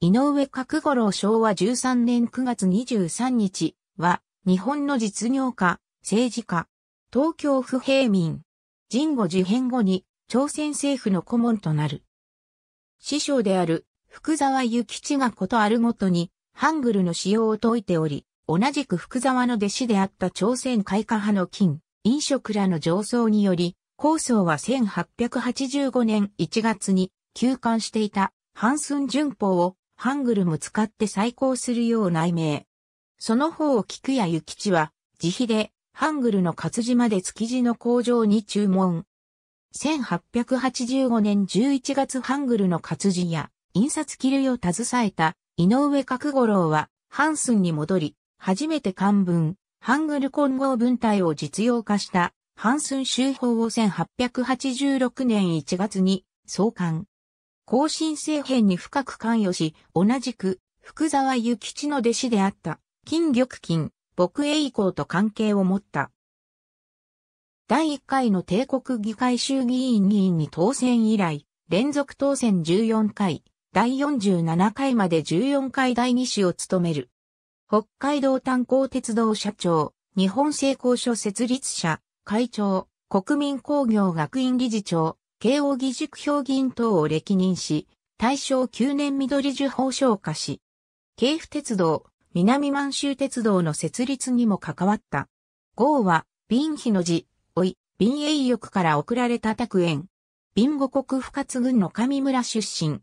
井上角五郎昭和13年9月23日は、日本の実業家、政治家、東京府平民、人後事変後に、朝鮮政府の顧問となる。師匠である、福沢諭吉がことあるごとに、ハングルの使用を説いており、同じく福沢の弟子であった朝鮮開化派の金、飲食らの上層により、構想は1885年1月に休館していた、ハンスン順法をハングルも使って再興するよう内名。その方を菊谷幸吉は、自費で、ハングルの活字まで築地の工場に注文。1885年11月ハングルの活字や、印刷機類を携えた、井上角五郎は、ハンスンに戻り、初めて漢文、ハングル混合文体を実用化した、ハンスン修法を1886年1月に創刊。後進政変に深く関与し、同じく、福沢諭吉の弟子であった、金玉金、牧へ以降と関係を持った。第1回の帝国議会衆議院議員に当選以来、連続当選14回、第47回まで14回第2子を務める。北海道炭鉱鉄道社長、日本製鋼所設立者、会長、国民工業学院理事長、慶応義塾評議員等を歴任し、大正9年緑樹法昇華し、京府鉄道、南満州鉄道の設立にも関わった。号は、瓶妃の字、おい、瓶栄翼から送られた卓園。瓶五国不活郡の上村出身。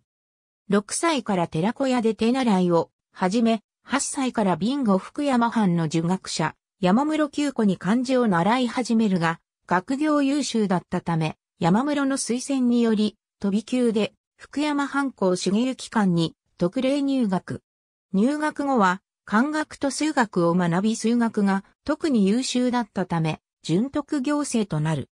6歳から寺子屋で手習いを、はじめ、8歳からビ五福山藩の儒学者、山室久子に漢字を習い始めるが、学業優秀だったため、山室の推薦により、飛び級で福山藩校茂行館に特例入学。入学後は、漢学と数学を学び数学が特に優秀だったため、準徳行政となる。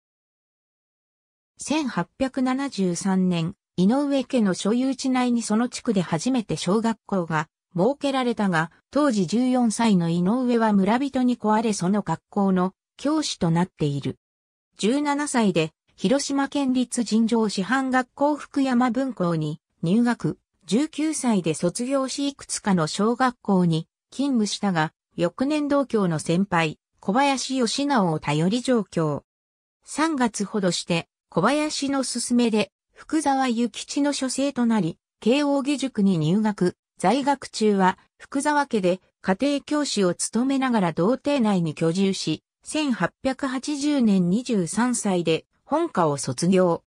1873年、井上家の所有地内にその地区で初めて小学校が設けられたが、当時14歳の井上は村人に壊れその学校の教師となっている。17歳で広島県立尋常師範学校福山分校に入学、19歳で卒業しいくつかの小学校に勤務したが、翌年同郷の先輩、小林義直を頼り上京。3月ほどして、小林の勧めで、福沢諭吉の書生となり、慶応義塾に入学、在学中は、福沢家で家庭教師を務めながら童貞内に居住し、1880年23歳で本科を卒業。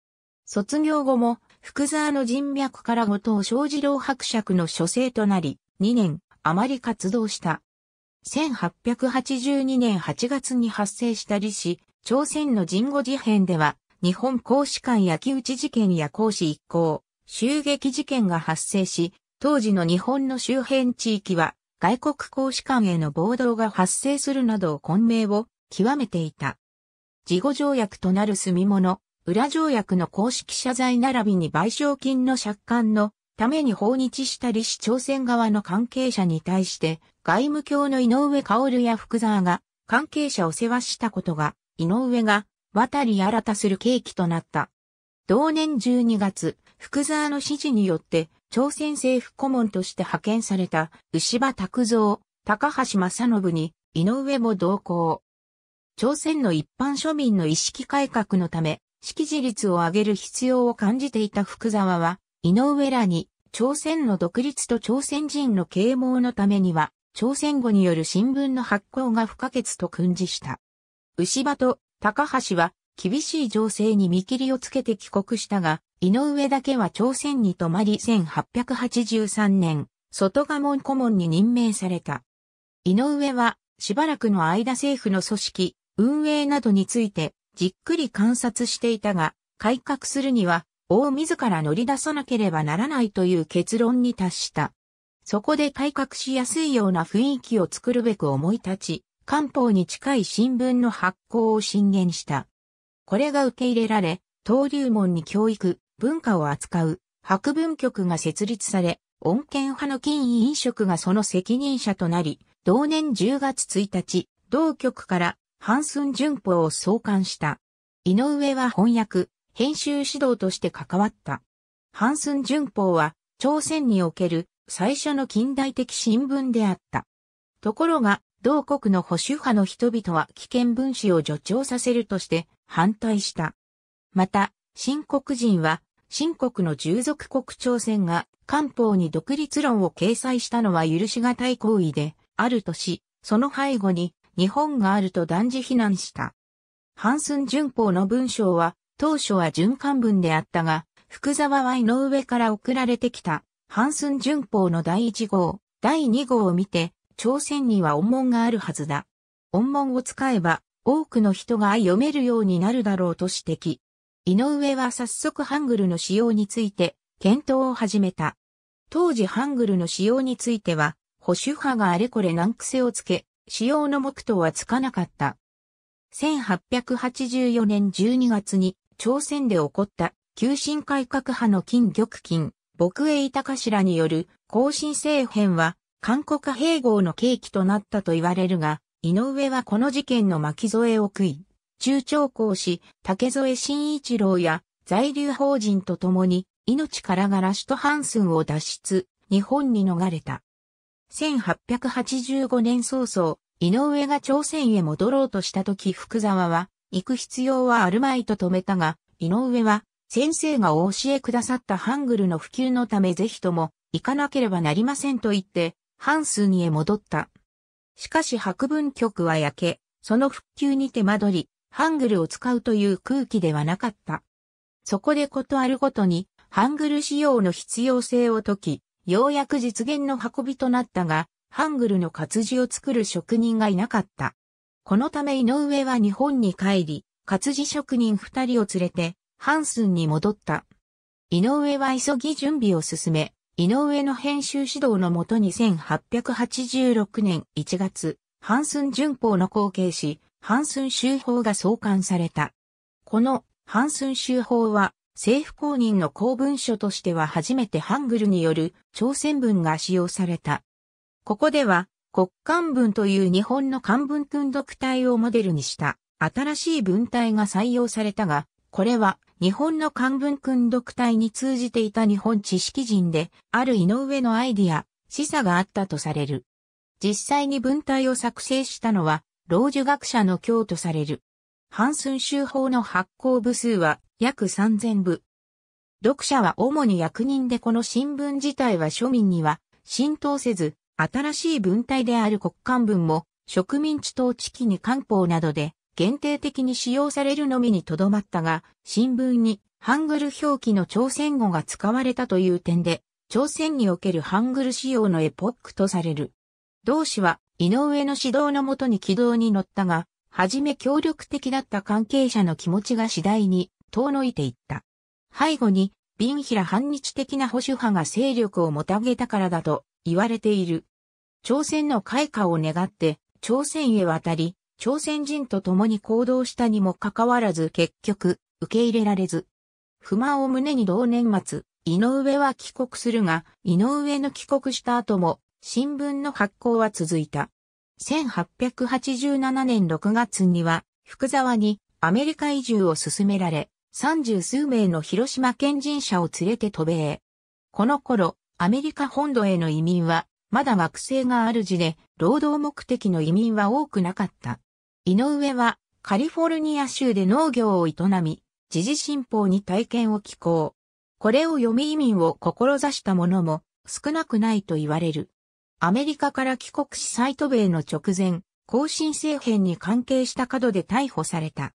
卒業後も、福沢の人脈から後藤正二郎伯爵の書生となり、2年、余り活動した。1882年8月に発生した李氏、朝鮮の人語事変では、日本公使館焼き討ち事件や公使一行、襲撃事件が発生し、当時の日本の周辺地域は、外国公使館への暴動が発生するなど混迷を極めていた。事後条約となる住み物、裏条約の公式謝罪並びに賠償金の借款のために訪日した李氏朝鮮側の関係者に対して、外務卿の井上薫や福沢が関係者を世話したことが、井上が渡り新たする契機となった。同年12月、福沢の指示によって、朝鮮政府顧問として派遣された牛場拓造、高橋正信に、井上も同行。朝鮮の一般庶民の意識改革のため、識字率を上げる必要を感じていた福沢は、井上らに、朝鮮の独立と朝鮮人の啓蒙のためには、朝鮮語による新聞の発行が不可欠と訓示した。牛場と高橋は、厳しい情勢に見切りをつけて帰国したが、井上だけは朝鮮に泊まり1883年、外賀門顧問に任命された。井上は、しばらくの間政府の組織、運営などについてじっくり観察していたが、改革するには、王自ら乗り出さなければならないという結論に達した。そこで改革しやすいような雰囲気を作るべく思い立ち、官報に近い新聞の発行を進言した。これが受け入れられ、登竜門に教育、文化を扱う、博文局が設立され、穏健派の金飲食がその責任者となり、同年10月1日、同局からハンスン順法を創刊した。井上は翻訳、編集指導として関わった。ハンスン順法は、朝鮮における最初の近代的新聞であった。ところが、同国の保守派の人々は危険分子を助長させるとして反対した。また、新国人は、新国の従属国朝鮮が官報に独立論を掲載したのは許し難い行為であるとし、その背後に日本があると断じ非難した。ハンスン巡法の文章は、当初は循環文であったが、福沢は井上から送られてきた、ハンスン巡法の第1号、第2号を見て、朝鮮には音文があるはずだ。音文を使えば、多くの人が読めるようになるだろうと指摘。井上は早速ハングルの使用について、検討を始めた。当時ハングルの使用については、保守派があれこれ難癖をつけ、使用の目途はつかなかった。1884年12月に朝鮮で起こった急進改革派の金玉金、牧営板頭による更新政変は韓国併合の契機となったと言われるが、井上はこの事件の巻き添えを食い、中長公師竹添新一郎や在留邦人と共に命からがら首都ハンスンを脱出、日本に逃れた。1885年早々、井上が朝鮮へ戻ろうとした時福沢は、行く必要はあるまいと止めたが、井上は、先生がお教えくださったハングルの普及のためぜひとも、行かなければなりませんと言って、ハンスにへ戻った。しかし博文局は焼け、その復旧に手間取り、ハングルを使うという空気ではなかった。そこでことあるごとに、ハングル使用の必要性を解き、ようやく実現の運びとなったが、ハングルの活字を作る職人がいなかった。このため井上は日本に帰り、活字職人二人を連れて、ハンスンに戻った。井上は急ぎ準備を進め、井上の編集指導のもとに1886年1月、ハンスン巡法の後継し、ハンスン州法が創刊された。このハンスン州法は政府公認の公文書としては初めてハングルによる朝鮮文が使用された。ここでは、国漢文という日本の漢文訓読体をモデルにした新しい文体が採用されたが、これは日本の漢文訓読体に通じていた日本知識人である井上のアイディア、示唆があったとされる。実際に文体を作成したのは、老樹学者の教とされる反寸州法の発行部数は約3000部。読者は主に役人でこの新聞自体は庶民には浸透せず、新しい文体である国間文も植民地統治期に官報などで限定的に使用されるのみにとどまったが、新聞にハングル表記の朝鮮語が使われたという点で、朝鮮におけるハングル仕様のエポックとされる。同氏は井上の指導のもとに軌道に乗ったが、はじめ協力的だった関係者の気持ちが次第に遠のいていった。背後に、ビンヒラ反日的な保守派が勢力をもたげたからだと言われている。朝鮮の開花を願って朝鮮へ渡り、朝鮮人と共に行動したにもかかわらず結局受け入れられず。不満を胸に同年末、井上は帰国するが、井上の帰国した後も新聞の発行は続いた。1887年6月には、福沢にアメリカ移住を進められ、三十数名の広島県人者を連れて渡米。この頃、アメリカ本土への移民は、まだ惑星がある主で、労働目的の移民は多くなかった。井上は、カリフォルニア州で農業を営み、時事新報に体験を寄稿。これを読み移民を志した者も少なくないと言われる。アメリカから帰国しサイト米の直前、更新政変に関係した角で逮捕された。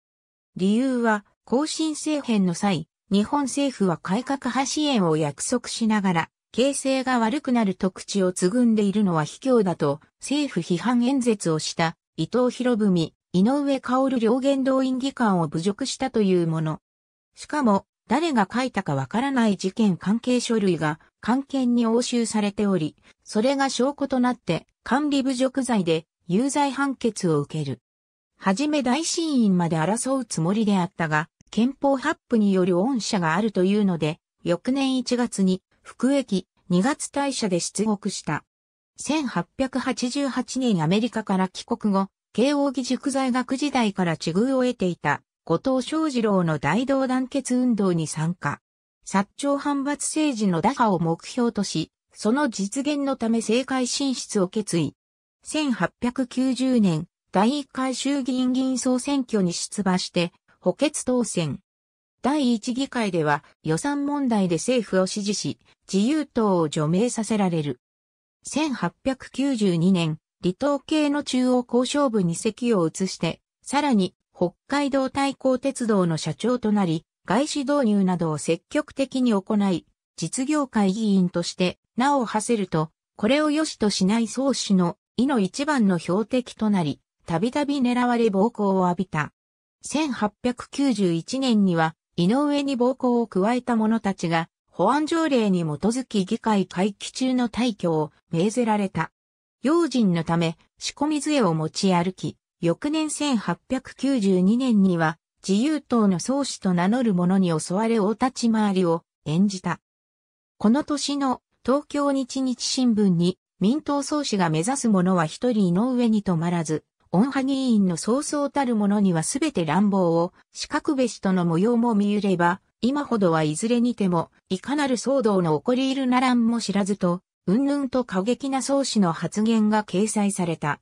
理由は、更新政変の際、日本政府は改革派支援を約束しながら、形勢が悪くなる特地をつぐんでいるのは卑怯だと、政府批判演説をした伊藤博文、井上薫両元動員議官を侮辱したというもの。しかも、誰が書いたかわからない事件関係書類が官憲に押収されており、それが証拠となって管理侮辱罪で有罪判決を受ける。はじめ大審院まで争うつもりであったが、憲法発布による恩赦があるというので、翌年1月に服役2月退社で出国した。1888年アメリカから帰国後、慶応義塾在学時代から地遇を得ていた後藤昌二郎の大道団結運動に参加。薩長反発政治の打破を目標とし、その実現のため政界進出を決意。1890年、第1回衆議院議員総選挙に出馬して、補欠当選。第1議会では予算問題で政府を支持し、自由党を除名させられる。1892年、離島系の中央交渉部に席を移して、さらに北海道対抗鉄道の社長となり、外資導入などを積極的に行い、実業界議員として名を馳せると、これを良しとしない創始の意の一番の標的となり、たびたび狙われ暴行を浴びた。1891年には、井上に暴行を加えた者たちが、保安条例に基づき議会会期中の退去を命ぜられた。用心のため、仕込み杖を持ち歩き、翌年1892年には、自由党の創始と名乗る者に襲われ大立ち回りを演じた。この年の東京日日新聞に民党創始が目指す者は一人井上に止まらず、音波議員のそうたる者には全て乱暴を、四角べしとの模様も見えれば、今ほどはいずれにても、いかなる騒動の起こりいるならんも知らずと、うんぬんと過激な創始の発言が掲載された。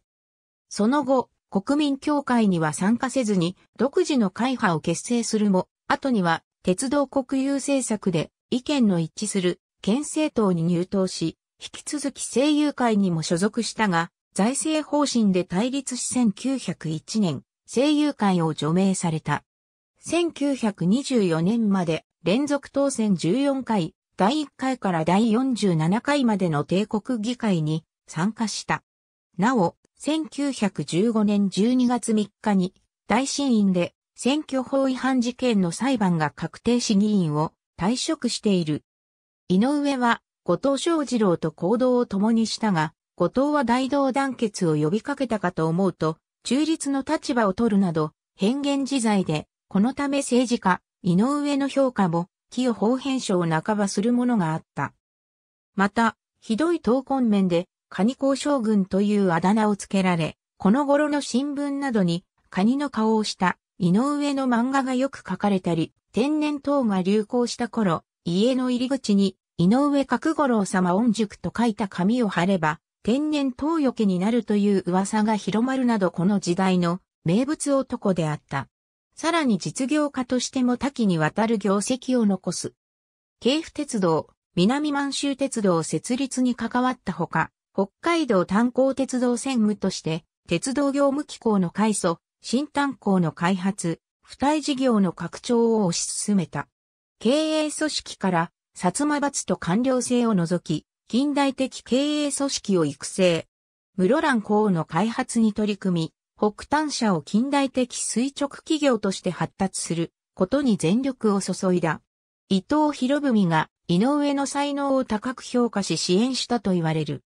その後、国民協会には参加せずに独自の会派を結成するも、後には鉄道国有政策で意見の一致する県政党に入党し、引き続き声優会にも所属したが、財政方針で対立し1901年、声優会を除名された。1924年まで連続当選14回、第1回から第47回までの帝国議会に参加した。なお、1915年12月3日に大審院で選挙法違反事件の裁判が確定し議員を退職している。井上は後藤翔二郎と行動を共にしたが、後藤は大道団結を呼びかけたかと思うと、中立の立場を取るなど、変幻自在で、このため政治家、井上の評価も、清法編を半ばするものがあった。また、ひどい闘魂面で、カニ工将軍というあだ名をつけられ、この頃の新聞などにカニの顔をした井上の漫画がよく書かれたり、天然痘が流行した頃、家の入り口に井上角五郎様御塾と書いた紙を貼れば、天然痘除けになるという噂が広まるなどこの時代の名物男であった。さらに実業家としても多岐にわたる業績を残す。京府鉄道、南満州鉄道設立に関わったほか、北海道炭鉱鉄道専務として、鉄道業務機構の改祖、新炭鉱の開発、付帯事業の拡張を推し進めた。経営組織から、薩摩閥と官僚制を除き、近代的経営組織を育成。室蘭港の開発に取り組み、北端社を近代的垂直企業として発達することに全力を注いだ。伊藤博文が井上の才能を高く評価し支援したと言われる。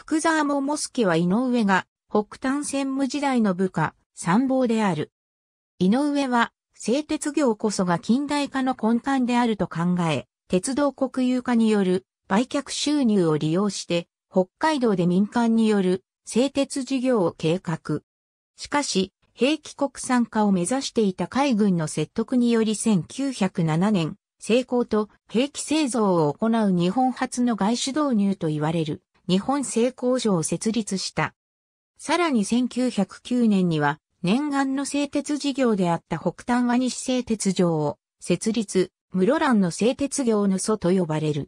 福沢桃介は井上が北端専務時代の部下、参謀である。井上は、製鉄業こそが近代化の根幹であると考え、鉄道国有化による売却収入を利用して、北海道で民間による製鉄事業を計画。しかし、兵器国産化を目指していた海軍の説得により1907年、成功と兵器製造を行う日本初の外資導入と言われる日本製工所を設立した。さらに1909年には念願の製鉄事業であった北端和西製鉄場を設立、室蘭の製鉄業の祖と呼ばれる。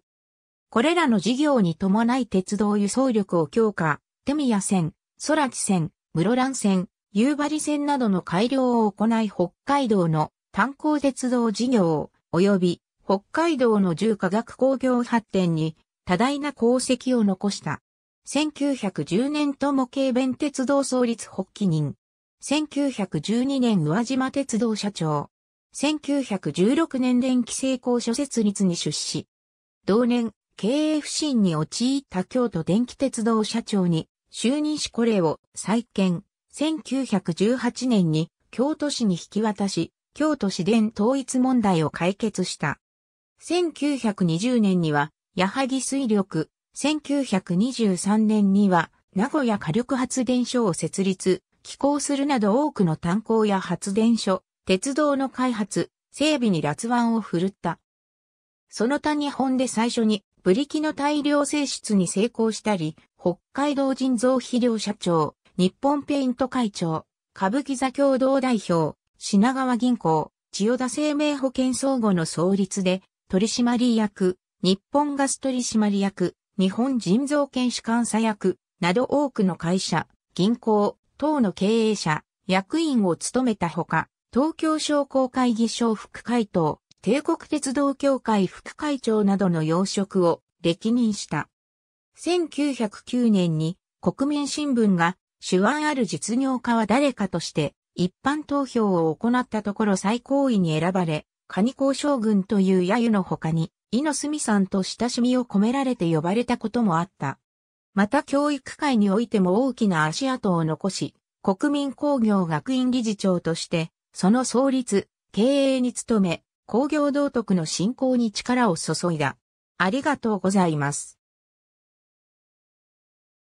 これらの事業に伴い鉄道輸送力を強化、手宮線、空地線、室蘭線、夕張線などの改良を行い北海道の炭鉱鉄道事業及び北海道の重化学工業発展に多大な功績を残した。1910年友京弁鉄道創立発起人。1912年宇和島鉄道社長。1916年電気成功所設立に出資。同年、経営不振に陥った京都電気鉄道社長に就任しこれを再建。1918年に京都市に引き渡し、京都市電統一問題を解決した。1920年には矢作水力、1923年には、名古屋火力発電所を設立、寄港するなど多くの炭鉱や発電所、鉄道の開発、整備に辣腕を振るった。その他日本で最初に、ブリキの大量性質に成功したり、北海道人造肥料社長、日本ペイント会長、歌舞伎座共同代表、品川銀行、千代田生命保険総合の創立で、取締役、日本ガス取締役、日本人造権主監査役、など多くの会社、銀行、等の経営者、役員を務めたほか、東京商工会議所副会頭、帝国鉄道協会副会長などの要職を歴任した。1909年に国民新聞が手腕ある実業家は誰かとして一般投票を行ったところ最高位に選ばれ、カニ公将軍という揶揄の他に、イノスミさんと親しみを込められて呼ばれたこともあった。また教育界においても大きな足跡を残し、国民工業学院理事長として、その創立、経営に努め、工業道徳の振興に力を注いだ。ありがとうございます。